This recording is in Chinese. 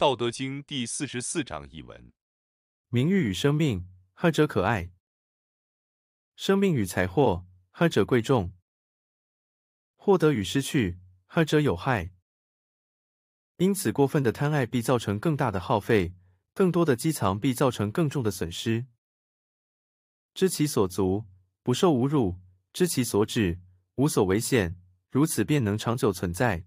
道德经第四十四章译文：名誉与生命，何者可爱；生命与财货，何者贵重；获得与失去，何者有害。因此，过分的贪爱必造成更大的耗费，更多的积藏必造成更重的损失。知其所足，不受侮辱；知其所止，无所危险。如此，便能长久存在。